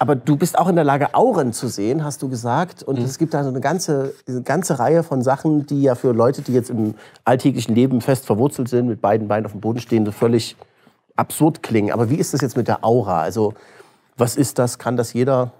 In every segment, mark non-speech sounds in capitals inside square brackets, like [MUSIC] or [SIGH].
Aber du bist auch in der Lage, Auren zu sehen, hast du gesagt. Und mhm. es gibt da so eine ganze, eine ganze Reihe von Sachen, die ja für Leute, die jetzt im alltäglichen Leben fest verwurzelt sind, mit beiden Beinen auf dem Boden stehen, so völlig absurd klingen. Aber wie ist das jetzt mit der Aura? Also, was ist das? Kann das jeder?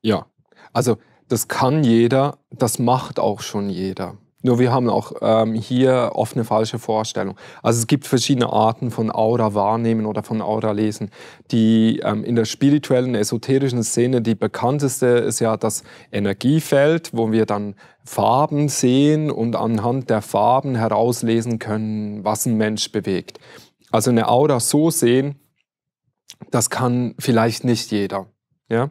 Ja, also das kann jeder, das macht auch schon jeder. Nur wir haben auch ähm, hier oft eine falsche Vorstellung. Also es gibt verschiedene Arten von Aura wahrnehmen oder von Aura lesen. Die ähm, in der spirituellen, esoterischen Szene die bekannteste ist ja das Energiefeld, wo wir dann Farben sehen und anhand der Farben herauslesen können, was ein Mensch bewegt. Also eine Aura so sehen, das kann vielleicht nicht jeder. Ja?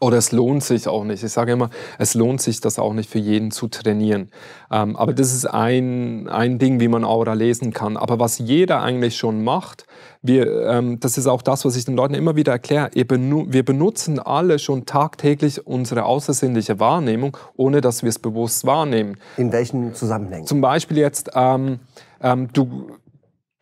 oder es lohnt sich auch nicht. Ich sage immer, es lohnt sich das auch nicht für jeden zu trainieren. Ähm, aber das ist ein, ein Ding, wie man Aura lesen kann. Aber was jeder eigentlich schon macht, wir, ähm, das ist auch das, was ich den Leuten immer wieder erkläre, wir benutzen alle schon tagtäglich unsere außersinnliche Wahrnehmung, ohne dass wir es bewusst wahrnehmen. In welchen Zusammenhängen? Zum Beispiel jetzt, ähm, ähm du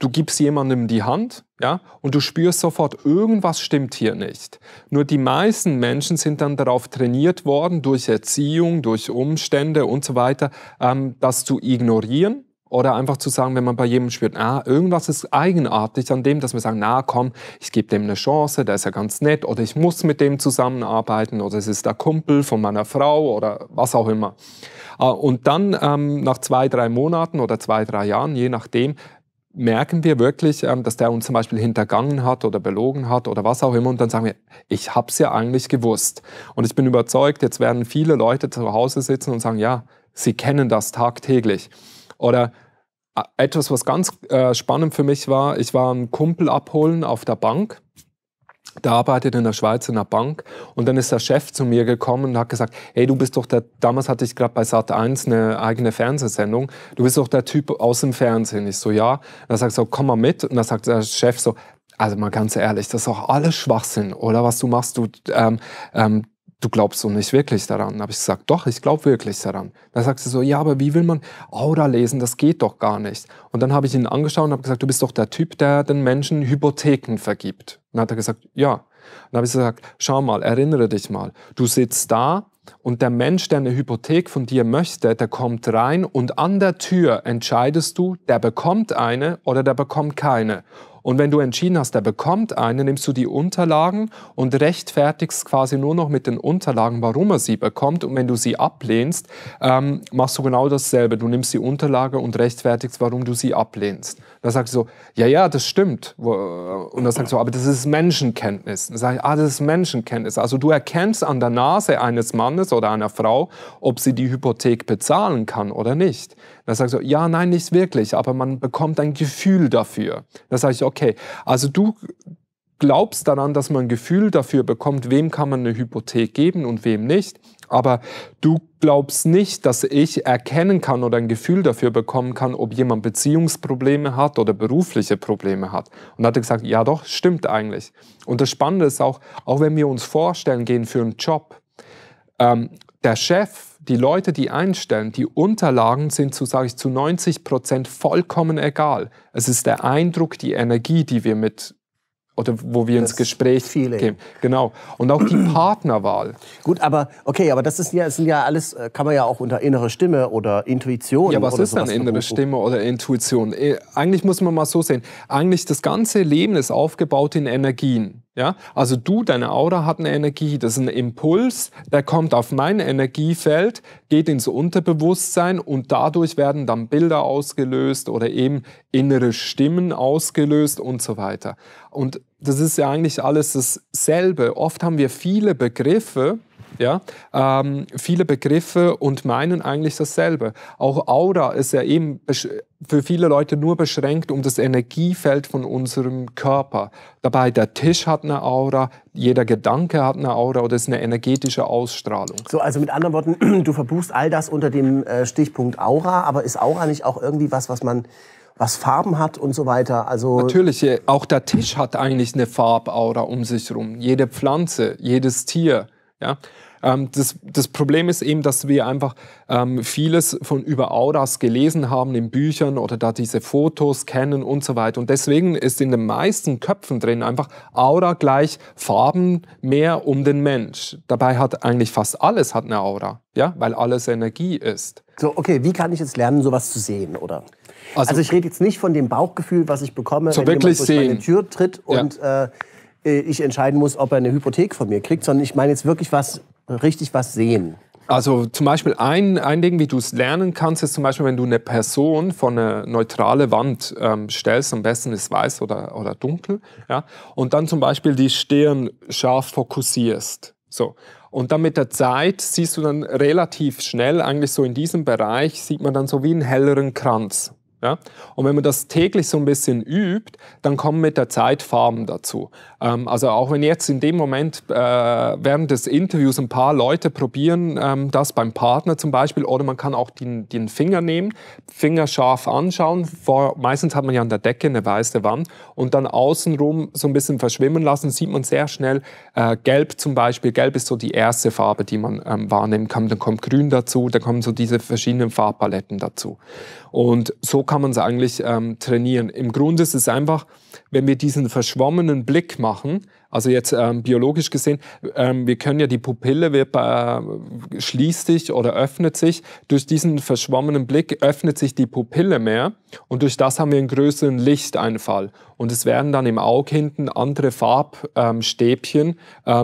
du gibst jemandem die Hand, ja, und du spürst sofort, irgendwas stimmt hier nicht. Nur die meisten Menschen sind dann darauf trainiert worden, durch Erziehung, durch Umstände und so weiter, ähm, das zu ignorieren oder einfach zu sagen, wenn man bei jemandem spürt, ah, irgendwas ist eigenartig an dem, dass wir sagen, na komm, ich gebe dem eine Chance, der ist ja ganz nett oder ich muss mit dem zusammenarbeiten oder es ist der Kumpel von meiner Frau oder was auch immer. Äh, und dann ähm, nach zwei, drei Monaten oder zwei, drei Jahren, je nachdem, merken wir wirklich, ähm, dass der uns zum Beispiel hintergangen hat oder belogen hat oder was auch immer. Und dann sagen wir, ich hab's ja eigentlich gewusst. Und ich bin überzeugt, jetzt werden viele Leute zu Hause sitzen und sagen, ja, sie kennen das tagtäglich. Oder äh, etwas, was ganz äh, spannend für mich war, ich war einen Kumpel abholen auf der Bank der arbeitet in der Schweiz in einer Bank und dann ist der Chef zu mir gekommen und hat gesagt, hey, du bist doch der, damals hatte ich gerade bei Sat1 eine eigene Fernsehsendung, du bist doch der Typ aus dem Fernsehen. Ich so, ja. Und er sagt so, komm mal mit. Und dann sagt der Chef so, also mal ganz ehrlich, das ist doch alles Schwachsinn, oder was du machst. Du, ähm, ähm, du glaubst so nicht wirklich daran. Da habe ich gesagt, doch, ich glaube wirklich daran. Dann sagt sie so, ja, aber wie will man Aura lesen? Das geht doch gar nicht. Und dann habe ich ihn angeschaut und habe gesagt, du bist doch der Typ, der den Menschen Hypotheken vergibt. dann hat er gesagt, ja. dann habe ich gesagt, schau mal, erinnere dich mal. Du sitzt da und der Mensch, der eine Hypothek von dir möchte, der kommt rein und an der Tür entscheidest du, der bekommt eine oder der bekommt keine. Und wenn du entschieden hast, er bekommt eine, nimmst du die Unterlagen und rechtfertigst quasi nur noch mit den Unterlagen, warum er sie bekommt. Und wenn du sie ablehnst, ähm, machst du genau dasselbe. Du nimmst die Unterlage und rechtfertigst, warum du sie ablehnst. Da sagst du so, ja, ja, das stimmt. Äh, und dann sagst du, so, aber das ist Menschenkenntnis. Dann sag ich, ah, das ist Menschenkenntnis. Also du erkennst an der Nase eines Mannes oder einer Frau, ob sie die Hypothek bezahlen kann oder nicht. Dann sagst du, ja, nein, nicht wirklich, aber man bekommt ein Gefühl dafür. Dann sage ich, okay, also du glaubst daran, dass man ein Gefühl dafür bekommt, wem kann man eine Hypothek geben und wem nicht. Aber du glaubst nicht, dass ich erkennen kann oder ein Gefühl dafür bekommen kann, ob jemand Beziehungsprobleme hat oder berufliche Probleme hat. Und hat er gesagt, ja doch, stimmt eigentlich. Und das Spannende ist auch, auch wenn wir uns vorstellen gehen für einen Job, ähm, der Chef, die Leute, die einstellen, die Unterlagen sind zu, sage ich, zu 90 Prozent vollkommen egal. Es ist der Eindruck, die Energie, die wir mit oder wo wir das ins Gespräch gehen. Genau. Und auch die [CLEARS THROAT] Partnerwahl. Gut, aber okay, aber das ist ja, sind ja alles, äh, kann man ja auch unter innere Stimme oder Intuition. Ja, was ist dann innere Stimme oder Intuition? Äh, eigentlich muss man mal so sehen. Eigentlich das ganze Leben ist aufgebaut in Energien. Ja, also du, deine Aura hat eine Energie, das ist ein Impuls, der kommt auf mein Energiefeld, geht ins Unterbewusstsein und dadurch werden dann Bilder ausgelöst oder eben innere Stimmen ausgelöst und so weiter. Und das ist ja eigentlich alles dasselbe. Oft haben wir viele Begriffe, ja? Ähm, viele Begriffe und meinen eigentlich dasselbe. Auch Aura ist ja eben für viele Leute nur beschränkt um das Energiefeld von unserem Körper. Dabei der Tisch hat eine Aura, jeder Gedanke hat eine Aura oder ist eine energetische Ausstrahlung. So, also mit anderen Worten, [CLEARS THROAT] du verbuchst all das unter dem äh, Stichpunkt Aura, aber ist Aura nicht auch irgendwie was, was man was Farben hat und so weiter. Also Natürlich, äh, auch der Tisch hat eigentlich eine Farbaura um sich herum. Jede Pflanze, jedes Tier. Ja? Ähm, das, das, Problem ist eben, dass wir einfach ähm, vieles von über Auras gelesen haben in Büchern oder da diese Fotos kennen und so weiter. Und deswegen ist in den meisten Köpfen drin einfach Aura gleich Farben mehr um den Mensch. Dabei hat eigentlich fast alles hat eine Aura, ja? weil alles Energie ist. So, okay, wie kann ich jetzt lernen, sowas zu sehen, oder? Also, also ich rede jetzt nicht von dem Bauchgefühl, was ich bekomme, so wenn jemand durch sehen. meine Tür tritt und ja. äh, äh, ich entscheiden muss, ob er eine Hypothek von mir kriegt, sondern ich meine jetzt wirklich was, richtig was sehen. Also zum Beispiel ein, ein Ding, wie du es lernen kannst, ist zum Beispiel, wenn du eine Person vor eine neutrale Wand ähm, stellst, am besten ist weiß oder, oder dunkel, ja, und dann zum Beispiel die Stirn scharf fokussierst. So. Und dann mit der Zeit siehst du dann relativ schnell, eigentlich so in diesem Bereich, sieht man dann so wie einen helleren Kranz. Ja? Und wenn man das täglich so ein bisschen übt, dann kommen mit der Zeit Farben dazu. Ähm, also auch wenn jetzt in dem Moment äh, während des Interviews ein paar Leute probieren, ähm, das beim Partner zum Beispiel, oder man kann auch den, den Finger nehmen, Finger scharf anschauen. Vor, meistens hat man ja an der Decke eine weiße Wand und dann außenrum so ein bisschen verschwimmen lassen, sieht man sehr schnell äh, gelb zum Beispiel. Gelb ist so die erste Farbe, die man ähm, wahrnehmen kann. Dann kommt grün dazu, dann kommen so diese verschiedenen Farbpaletten dazu. Und so kann man es eigentlich ähm, trainieren. Im Grunde ist es einfach, wenn wir diesen verschwommenen Blick machen, also jetzt ähm, biologisch gesehen, ähm, wir können ja die Pupille wird, äh, schließt sich oder öffnet sich. Durch diesen verschwommenen Blick öffnet sich die Pupille mehr und durch das haben wir einen größeren Lichteinfall. Und es werden dann im Auge hinten andere Farbstäbchen ähm,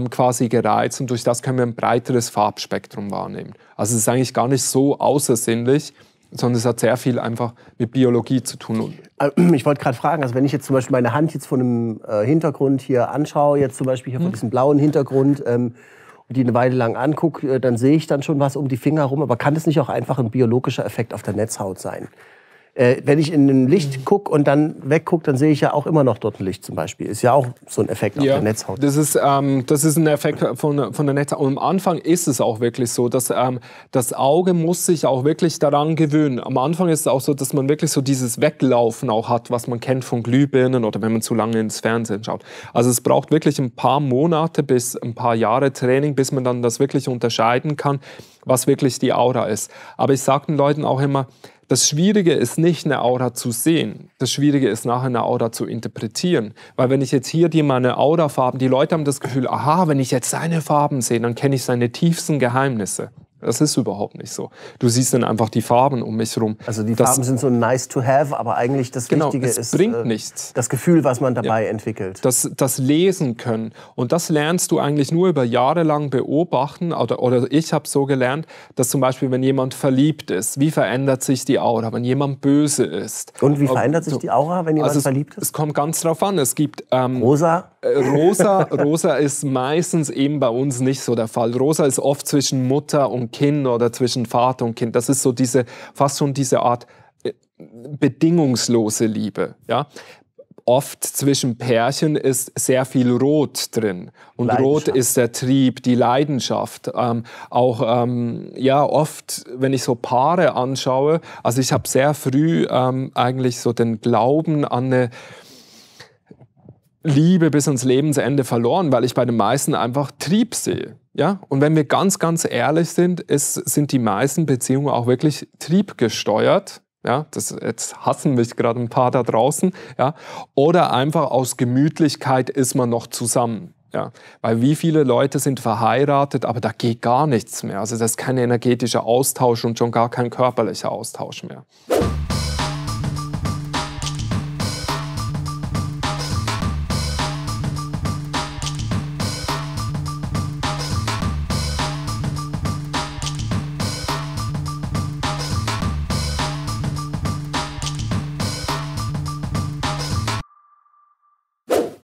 ähm, quasi gereizt und durch das können wir ein breiteres Farbspektrum wahrnehmen. Also es ist eigentlich gar nicht so außersinnlich sondern es hat sehr viel einfach mit Biologie zu tun. Äh, ich wollte gerade fragen, also wenn ich jetzt zum Beispiel meine Hand jetzt von einem äh, Hintergrund hier anschaue, jetzt zum Beispiel hier von hm. diesem blauen Hintergrund, ähm, und die eine Weile lang angucke, äh, dann sehe ich dann schon was um die Finger rum. Aber kann das nicht auch einfach ein biologischer Effekt auf der Netzhaut sein? Äh, wenn ich in ein Licht gucke und dann weggucke, dann sehe ich ja auch immer noch dort ein Licht zum Beispiel. Ist ja auch so ein Effekt ja, auf der Netzhaut. Das ist, ähm, das ist ein Effekt von, von der Netzhaut. Und am Anfang ist es auch wirklich so, dass ähm, das Auge muss sich auch wirklich daran gewöhnen. Am Anfang ist es auch so, dass man wirklich so dieses Weglaufen auch hat, was man kennt von Glühbirnen oder wenn man zu lange ins Fernsehen schaut. Also es braucht wirklich ein paar Monate bis ein paar Jahre Training, bis man dann das wirklich unterscheiden kann, was wirklich die Aura ist. Aber ich sage den Leuten auch immer, das Schwierige ist nicht, eine Aura zu sehen. Das Schwierige ist, nachher eine Aura zu interpretieren. Weil wenn ich jetzt hier dir meine Aurafarben, die Leute haben das Gefühl, aha, wenn ich jetzt seine Farben sehe, dann kenne ich seine tiefsten Geheimnisse. Das ist überhaupt nicht so. Du siehst dann einfach die Farben um mich rum. Also die das, Farben sind so nice to have, aber eigentlich das genau, Wichtige es ist bringt äh, nichts. das Gefühl, was man dabei ja. entwickelt. Das, das Lesen können. Und das lernst du eigentlich nur über Jahre lang beobachten. Oder, oder ich habe so gelernt, dass zum Beispiel, wenn jemand verliebt ist, wie verändert sich die Aura, wenn jemand böse ist. Und wie verändert sich die Aura, wenn jemand also verliebt ist? Es kommt ganz drauf an. Es gibt ähm, Rosa. Äh, Rosa, Rosa ist meistens eben bei uns nicht so der Fall. Rosa ist oft zwischen Mutter und Kind oder zwischen Vater und Kind. Das ist so diese, fast schon diese Art äh, bedingungslose Liebe. Ja? Oft zwischen Pärchen ist sehr viel Rot drin. Und Rot ist der Trieb, die Leidenschaft. Ähm, auch, ähm, ja, oft, wenn ich so Paare anschaue, also ich habe sehr früh ähm, eigentlich so den Glauben an eine Liebe bis ans Lebensende verloren, weil ich bei den meisten einfach Trieb sehe. Ja? Und wenn wir ganz, ganz ehrlich sind, es sind die meisten Beziehungen auch wirklich triebgesteuert. Ja, das, jetzt hassen mich gerade ein paar da draußen. Ja? Oder einfach aus Gemütlichkeit ist man noch zusammen. Ja, weil wie viele Leute sind verheiratet, aber da geht gar nichts mehr. Also das ist kein energetischer Austausch und schon gar kein körperlicher Austausch mehr.